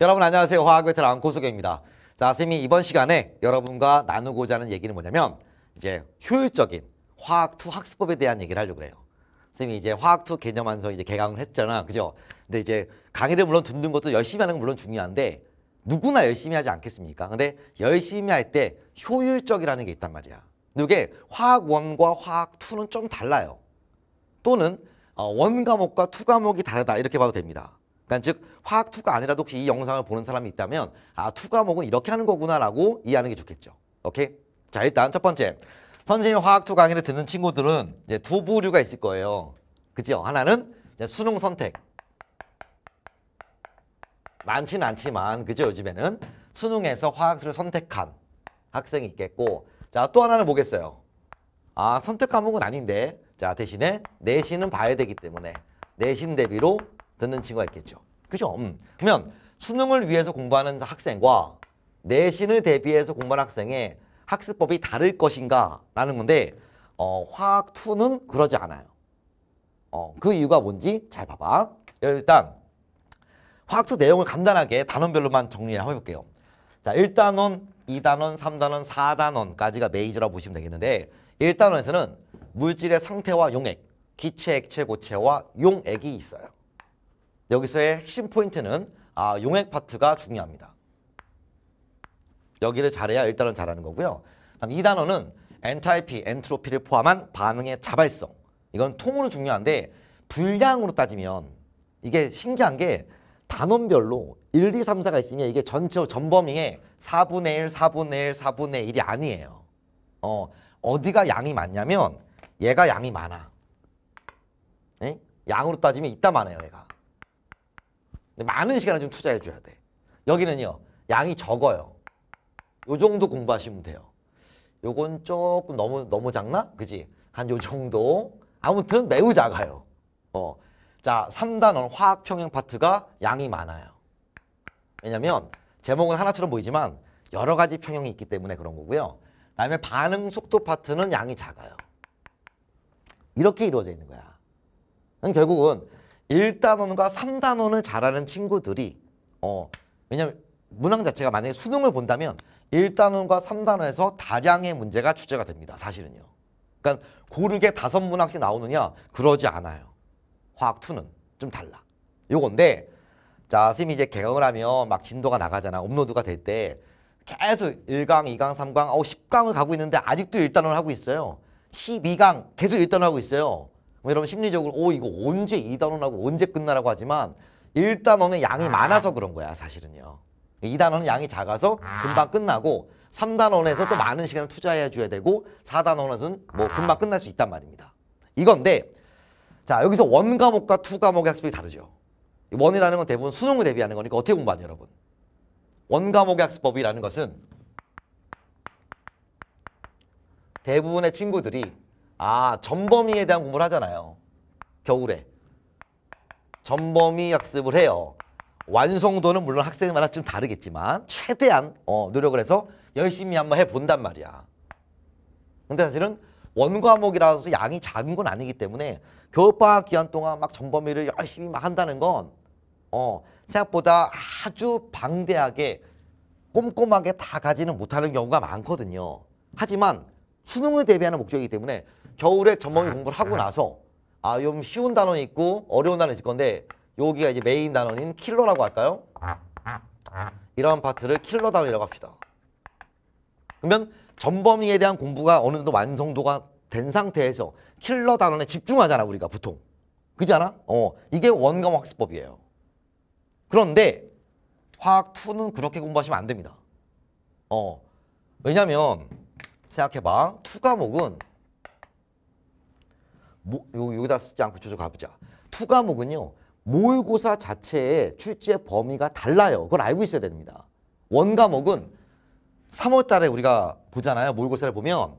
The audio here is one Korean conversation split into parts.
여러분 안녕하세요. 화학 베테랑 고소경입니다. 자, 선생님이 이번 시간에 여러분과 나누고자 하는 얘기는 뭐냐면 이제 효율적인 화학2 학습법에 대한 얘기를 하려고 해요. 선생님이 이제 화학2 개념 완성 이제 개강을 했잖아. 그죠? 근데 이제 강의를 물론 듣는 것도 열심히 하는 건 물론 중요한데 누구나 열심히 하지 않겠습니까? 근데 열심히 할 때 효율적이라는 게 있단 말이야. 이게 화학1과 화학2는 좀 달라요. 또는 어, 원 과목과 투 과목이 다르다 이렇게 봐도 됩니다. 그러니까 즉 화학 투가 아니라도 이 영상을 보는 사람이 있다면 아 투과목은 이렇게 하는 거구나라고 이해하는 게 좋겠죠. 오케이? 자 일단 첫 번째 선생님 화학 투 강의를 듣는 친구들은 이제 두 부류가 있을 거예요. 그죠? 하나는 수능 선택 많지는 않지만 그죠 요즘에는 수능에서 화학수를 선택한 학생이 있겠고 자 또 하나는 뭐겠어요? 아 선택 과목은 아닌데 자 대신에 내신은 봐야 되기 때문에 내신 대비로 듣는 친구가 있겠죠. 그죠? 음. 그러면 수능을 위해서 공부하는 학생과 내신을 대비해서 공부하는 학생의 학습법이 다를 것인가 라는 건데 어, 화학 2는 그러지 않아요. 어, 그 이유가 뭔지 잘 봐봐. 일단 화학 2 내용을 간단하게 단원별로만 정리 해볼게요. 자, 1단원, 2단원, 3단원, 4단원까지가 메이저라고 보시면 되겠는데 1단원에서는 물질의 상태와 용액, 기체, 액체, 고체와 용액이 있어요. 여기서의 핵심 포인트는 아, 용액 파트가 중요합니다. 여기를 잘해야 일단은 잘하는 거고요. 다음 2단어는 엔타이피, 엔트로피를 포함한 반응의 자발성. 이건 통으로 중요한데 분량으로 따지면 이게 신기한 게 단원별로 1, 2, 3, 4가 있으면 이게 전체 전범위의 4분의 1, 4분의 1, 4분의 1이 아니에요. 어, 어디가 양이 많냐면 얘가 양이 많아. 에? 양으로 따지면 이따 많아요, 얘가. 많은 시간을 좀 투자해 줘야 돼. 여기는요. 양이 적어요. 요 정도 공부하시면 돼요. 요건 조금 너무 너무 작나? 그지? 한요 정도. 아무튼 매우 작아요. 어. 자, 3단원 화학 평형 파트가 양이 많아요. 왜냐면 제목은 하나처럼 보이지만 여러 가지 평형이 있기 때문에 그런 거고요. 그다음에 반응 속도 파트는 양이 작아요. 이렇게 이루어져 있는 거야. 결국은 1단원과 3단원을 잘하는 친구들이 어 왜냐면 하 문항 자체가 만약에 수능을 본다면 1단원과 3단원에서 다량의 문제가 출제가 됩니다. 사실은요. 그러니까 고르게 다섯 문항씩 나오느냐 그러지 않아요. 화학 2는 좀 달라. 요건데 자, 선생님이 이제 개강을 하면 막 진도가 나가잖아. 업로드가 될 때 계속 1강, 2강, 3강, 어, 10강을 가고 있는데 아직도 1단원을 하고 있어요. 12강 계속 1단원 하고 있어요. 여러분 뭐 심리적으로 오 이거 언제 2단원하고 언제 끝나라고 하지만 1단원은 양이 아. 많아서 그런 거야 사실은요. 2단원은 양이 작아서 아. 금방 끝나고 3단원에서또 아. 많은 시간을 투자해 줘야 되고 4단원에서는뭐 금방 끝날 수 있단 말입니다. 이건데 자 여기서 원 과목과 투 과목의 학습이 다르죠. 원이라는 건 대부분 수능을 대비하는 거니까 어떻게 공부하냐 여러분. 원 과목의 학습법이라는 것은 대부분의 친구들이 아 전범위에 대한 공부를 하잖아요. 겨울에. 전범위 학습을 해요. 완성도는 물론 학생마다 좀 다르겠지만 최대한 어, 노력을 해서 열심히 한번 해본단 말이야. 근데 사실은 원과목이라서 양이 작은 건 아니기 때문에 교육방학 기간 동안 막 전범위를 열심히 막 한다는 건 어, 생각보다 아주 방대하게 꼼꼼하게 다 가지는 못하는 경우가 많거든요. 하지만 수능을 대비하는 목적이기 때문에 겨울에 전범위 아, 공부를 하고 아. 나서 아, 좀 쉬운 단원이 있고 어려운 단원이 있을 건데 여기가 이제 메인 단원인 킬러라고 할까요? 이러한 파트를 킬러 단원이라고 합시다. 그러면 전범위에 대한 공부가 어느 정도 완성도가 된 상태에서 킬러 단원에 집중하잖아 우리가 보통 그지 않아? 어 이게 원감 학습법이에요 그런데 화학 2는 그렇게 공부하시면 안 됩니다 어 왜냐면 생각해봐 2 과목은 모, 요, 여기다 쓰지 않고 저서 가보자. 투 과목은요. 모의고사 자체의 출제 범위가 달라요. 그걸 알고 있어야 됩니다. 원 과목은 3월 달에 우리가 보잖아요. 모의고사를 보면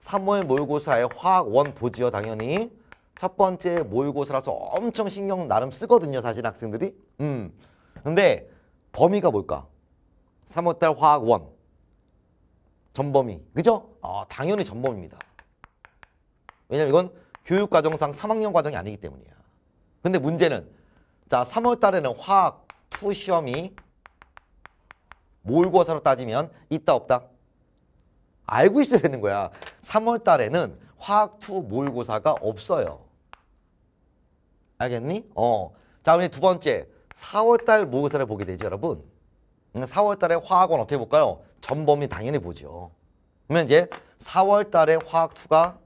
3월 모의고사의 화학 원 보지요. 당연히. 첫 번째 모의고사라서 엄청 신경 나름 쓰거든요. 사실 학생들이. 음. 근데 범위가 뭘까? 3월달 화학 원. 전범위. 그죠? 아, 당연히 전범입니다. 위 왜냐면 이건 교육과정상 3학년 과정이 아니기 때문이야. 근데 문제는 자 3월 달에는 화학 투 시험이 모의고사로 따지면 있다 없다? 알고 있어야 되는 거야. 3월 달에는 화학 투 모의고사가 없어요. 알겠니? 어. 자, 우리 두 번째. 4월 달 모의고사를 보게 되죠, 여러분. 4월 음, 달에 화학원 어떻게 볼까요? 전범위 당연히 보죠. 그러면 이제 4월 달에 화학 투가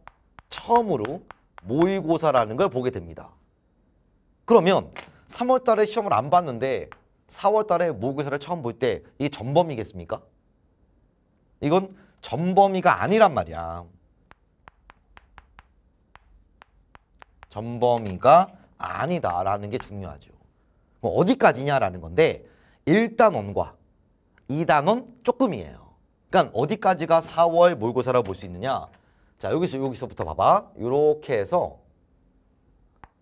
처음으로 모의고사라는 걸 보게 됩니다. 그러면 3월 달에 시험을 안 봤는데 4월 달에 모의고사를 처음 볼 때 이게 전범이겠습니까? 이건 전범위가 아니란 말이야. 전범위가 아니다라는 게 중요하죠. 뭐 어디까지냐라는 건데 1단원과 2단원 조금이에요. 그러니까 어디까지가 4월 모고사라고볼 수 있느냐? 자 여기서 여기서부터 봐봐 요렇게 해서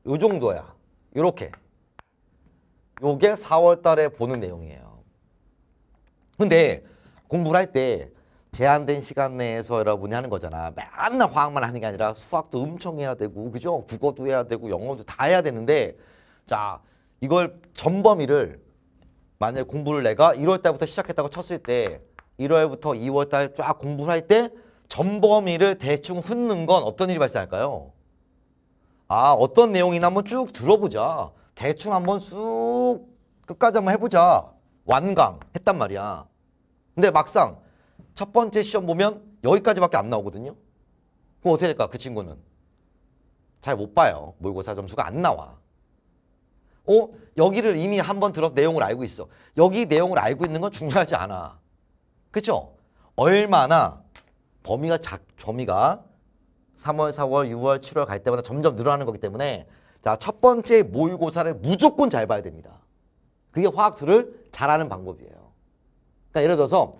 요 정도야 요렇게 요게 4월달에 보는 내용이에요 근데 공부를 할 때 제한된 시간 내에서 여러분이 하는 거잖아 맨날 화학만 하는 게 아니라 수학도 엄청 해야 되고 그죠 국어도 해야 되고 영어도 다 해야 되는데 자 이걸 전범위를 만약에 공부를 내가 1월달부터 시작했다고 쳤을 때 1월부터 2월달 쫙 공부를 할때 전범위를 대충 훑는 건 어떤 일이 발생할까요? 아 어떤 내용이나 한번 쭉 들어보자. 대충 한번 쑥 끝까지 한번 해보자. 완강 했단 말이야. 근데 막상 첫 번째 시험 보면 여기까지밖에 안 나오거든요. 그럼 어떻게 될까 그 친구는? 잘 못 봐요. 모의고사 점수가 안 나와. 어? 여기를 이미 한번 들어서 내용을 알고 있어. 여기 내용을 알고 있는 건 중요하지 않아. 그쵸? 얼마나 범위가 작, 범위가 3월, 4월, 6월, 7월 갈 때마다 점점 늘어나는 거기 때문에 자, 첫 번째 모의고사를 무조건 잘 봐야 됩니다. 그게 화학수를 잘하는 방법이에요. 그러니까 예를 들어서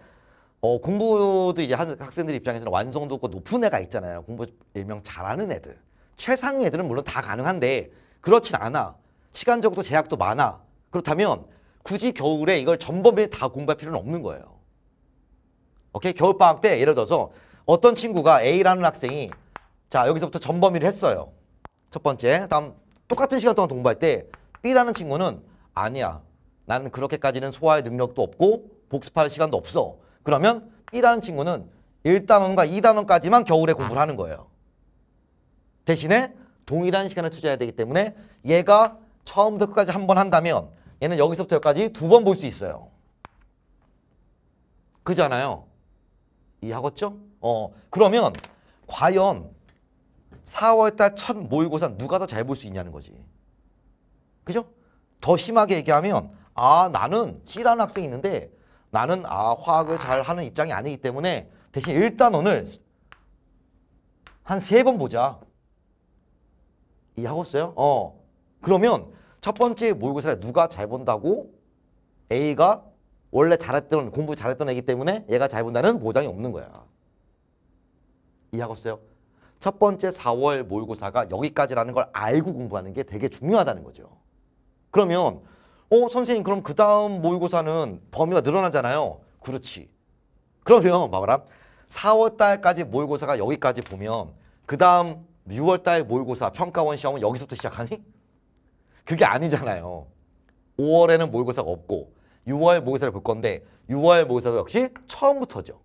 어, 공부도 이제 학생들 입장에서는 완성도가 높은 애가 있잖아요. 공부 일명 잘하는 애들. 최상위 애들은 물론 다 가능한데 그렇진 않아. 시간적으로 제약도 많아. 그렇다면 굳이 겨울에 이걸 전범위에 다 공부할 필요는 없는 거예요. 오케이? 겨울방학 때 예를 들어서 어떤 친구가 A라는 학생이 자 여기서부터 전범위를 했어요. 첫 번째 다음 똑같은 시간 동안 공부할 때 B라는 친구는 아니야. 나는 그렇게까지는 소화의 능력도 없고 복습할 시간도 없어. 그러면 B라는 친구는 1단원과 2단원까지만 겨울에 공부를 하는 거예요. 대신에 동일한 시간을 투자해야 되기 때문에 얘가 처음부터 끝까지 한 번 한다면 얘는 여기서부터 여기까지 두 번 볼 수 있어요. 그잖아요. 이해하겠죠? 어, 그러면 과연 4월달 첫 모의고사 누가 더 잘 볼 수 있냐는 거지. 그죠? 더 심하게 얘기하면 아 나는 C라는 학생이 있는데 나는 아 화학을 잘 하는 입장이 아니기 때문에 대신 일단 오늘 한 세 번 보자. 이해하고 있어요? 어. 그러면 첫 번째 모의고사를 누가 잘 본다고 A가 원래 잘했던 공부 잘했던 애기 때문에 얘가 잘 본다는 보장이 없는 거야. 이해하겠어요? 첫 번째 4월 모의고사가 여기까지라는 걸 알고 공부하는 게 되게 중요하다는 거죠. 그러면 어 선생님 그럼 그 다음 모의고사는 범위가 늘어나잖아요. 그렇지. 그러면 봐봐라. 4월 달까지 모의고사가 여기까지 보면 그 다음 6월 달 모의고사 평가원 시험은 여기서부터 시작하니? 그게 아니잖아요. 5월에는 모의고사가 없고 6월 모의고사를 볼 건데 6월 모의고사도 역시 처음부터죠.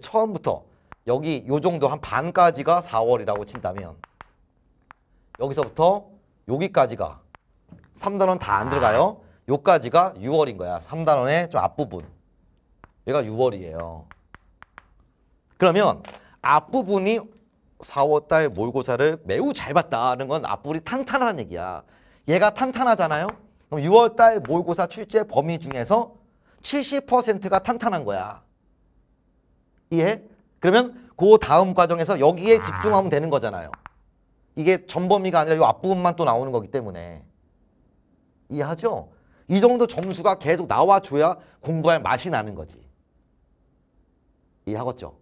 처음부터 여기 요 정도 한 반까지가 4월이라고 친다면 여기서부터 여기까지가 3단원 다 안 들어가요. 아. 요까지가 6월인 거야. 3단원의 좀 앞부분. 얘가 6월이에요. 그러면 앞부분이 4월달 모의고사를 매우 잘 봤다는 건 앞부분이 탄탄한 얘기야. 얘가 탄탄하잖아요. 그럼 6월달 모의고사 출제 범위 중에서 70%가 탄탄한 거야. 이해? 그러면 그 다음 과정에서 여기에 아. 집중하면 되는 거잖아요. 이게 전범위가 아니라 이 앞부분만 또 나오는 거기 때문에 이해하죠? 이 정도 점수가 계속 나와줘야 공부할 맛이 나는 거지. 이해하겠죠?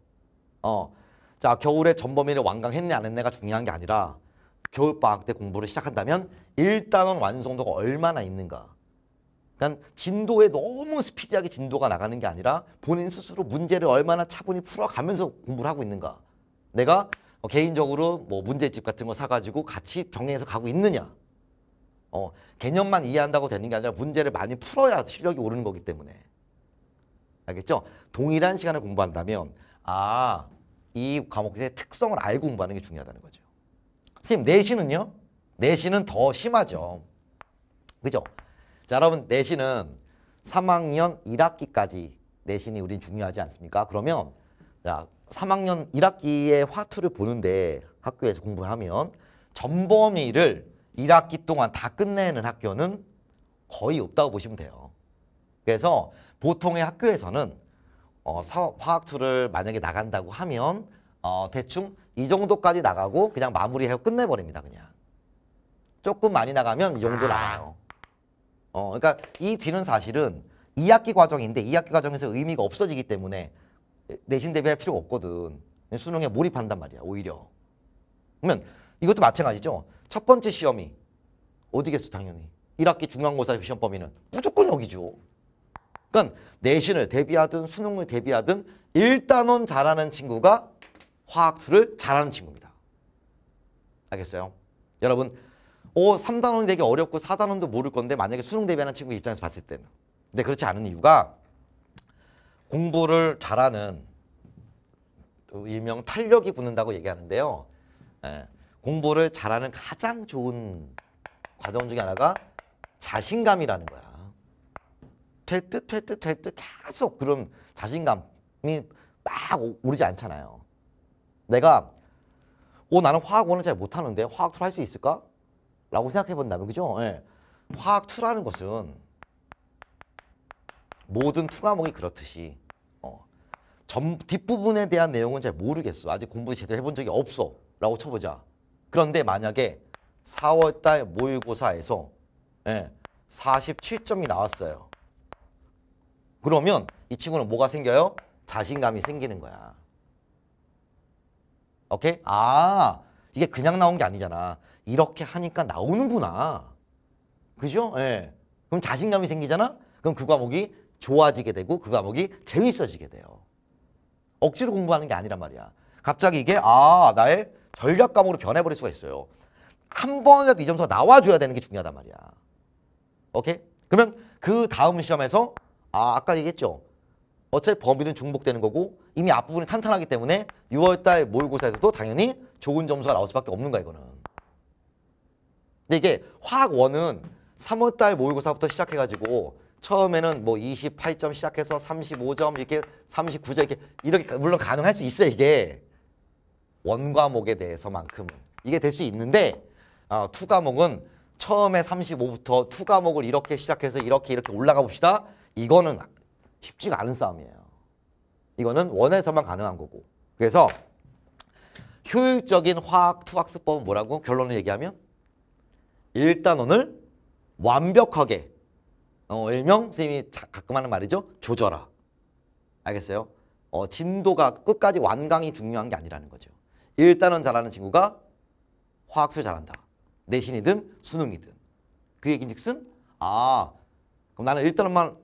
어. 자, 겨울에 전범위를 완강했네 안 했네가 중요한 게 아니라 겨울방학 때 공부를 시작한다면 일단원 완성도가 얼마나 있는가. 그러니까 진도에 너무 스피디하게 진도가 나가는 게 아니라 본인 스스로 문제를 얼마나 차분히 풀어가면서 공부를 하고 있는가. 내가 어, 개인적으로 뭐 문제집 같은 거 사가지고 같이 병행해서 가고 있느냐. 어, 개념만 이해한다고 되는 게 아니라 문제를 많이 풀어야 실력이 오르는 거기 때문에. 알겠죠? 동일한 시간을 공부한다면 아, 이 과목의 특성을 알고 공부하는 게 중요하다는 거죠. 선생님, 내신은요? 내신은 더 심하죠. 그죠? 자, 여러분 내신은 3학년 1학기까지 내신이 우린 중요하지 않습니까? 그러면 자, 3학년 1학기에 화투를 보는데 학교에서 공부를 하면 전범위를 1학기 동안 다 끝내는 학교는 거의 없다고 보시면 돼요. 그래서 보통의 학교에서는 어, 사, 화학투를 만약에 나간다고 하면 어, 대충 이 정도까지 나가고 그냥 마무리해고 끝내버립니다. 그냥. 조금 많이 나가면 이 정도 나가요. 어, 그러니까 이 뒤는 사실은 2학기 과정인데 2학기 과정에서 의미가 없어지기 때문에 내신 대비할 필요가 없거든. 수능에 몰입한단 말이야, 오히려. 그러면 이것도 마찬가지죠. 첫 번째 시험이 어디겠어, 당연히. 1학기 중간고사 시험 범위는 무조건 여기죠. 그러니까 내신을 대비하든 수능을 대비하든 1단원 잘하는 친구가 화학수를 잘하는 친구입니다. 알겠어요? 여러분 오, 어, 3단원이 되기 어렵고 4단원도 모를 건데 만약에 수능 대비하는 친구 입장에서 봤을 때는. 근데 그렇지 않은 이유가 공부를 잘하는 일명 탄력이 붙는다고 얘기하는데요. 예, 공부를 잘하는 가장 좋은 과정 중에 하나가 자신감이라는 거야. 될 듯, 될 듯, 될 듯 계속 그런 자신감이 막 오르지 않잖아요. 내가 오 어, 나는 화학 원을 잘 못하는데 화학 토를 할 수 있을까? 라고 생각해 본다면 그죠? 예. 화학 2라는 것은 모든 투과목이 그렇듯이 어, 전, 뒷부분에 대한 내용은 잘 모르겠어. 아직 공부 제대로 해본 적이 없어. 라고 쳐보자. 그런데 만약에 4월달 모의고사에서 예, 47점이 나왔어요. 그러면 이 친구는 뭐가 생겨요? 자신감이 생기는 거야. 오케이? 아, 이게 그냥 나온 게 아니잖아. 이렇게 하니까 나오는구나. 그죠? 예. 그럼 자신감이 생기잖아? 그럼 그 과목이 좋아지게 되고 그 과목이 재밌어지게 돼요. 억지로 공부하는 게 아니란 말이야. 갑자기 이게 아 나의 전략 과목으로 변해버릴 수가 있어요. 한 번이라도 이 점수가 나와줘야 되는 게 중요하단 말이야. 오케이? 그러면 그 다음 시험에서 아 아까 얘기했죠. 어차피 범위는 중복되는 거고 이미 앞부분이 탄탄하기 때문에 6월달 모의고사에서도 당연히 좋은 점수가 나올 수밖에 없는 거야 이거는. 근데 이게 화학 원은 3월달 모의고사부터 시작해가지고 처음에는 뭐 28점 시작해서 35점 이렇게 39점 이렇게 이렇게 물론 가능할 수 있어 요 이게 원 과목에 대해서만큼은 이게 될 수 있는데 어, 투 과목은 처음에 35부터 투 과목을 이렇게 시작해서 이렇게 이렇게 올라가 봅시다 이거는 쉽지가 않은 싸움이에요 이거는 원에서만 가능한 거고 그래서 효율적인 화학 투학습법은 뭐라고 결론을 얘기하면 1단원을 완벽하게 어, 일명 선생님이 자, 가끔 하는 말이죠. 조져라. 알겠어요? 어, 진도가 끝까지 완강이 중요한 게 아니라는 거죠. 1단원 잘하는 친구가 화학술 잘한다. 내신이든 수능이든. 그 얘기인즉슨 아 그럼 나는 1단원만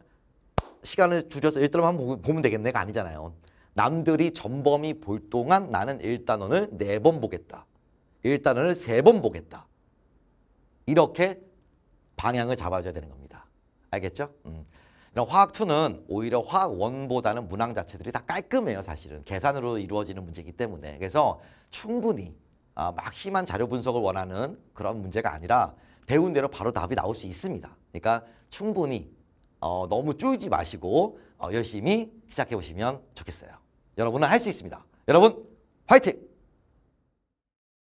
시간을 줄여서 1단원만 보, 보면 되겠네가 아니잖아요. 남들이 전범이 볼 동안 나는 1단원을 4번 보겠다. 1단원을 3번 보겠다. 이렇게 방향을 잡아줘야 되는 겁니다. 알겠죠? 음. 화학2는 오히려 화학1보다는 문항 자체들이 다 깔끔해요. 사실은 계산으로 이루어지는 문제이기 때문에 그래서 충분히 아, 막 심한 자료 분석을 원하는 그런 문제가 아니라 배운 대로 바로 답이 나올 수 있습니다. 그러니까 충분히 어, 너무 쪼이지 마시고 어, 열심히 시작해 보시면 좋겠어요. 여러분은 할 수 있습니다. 여러분 화이팅!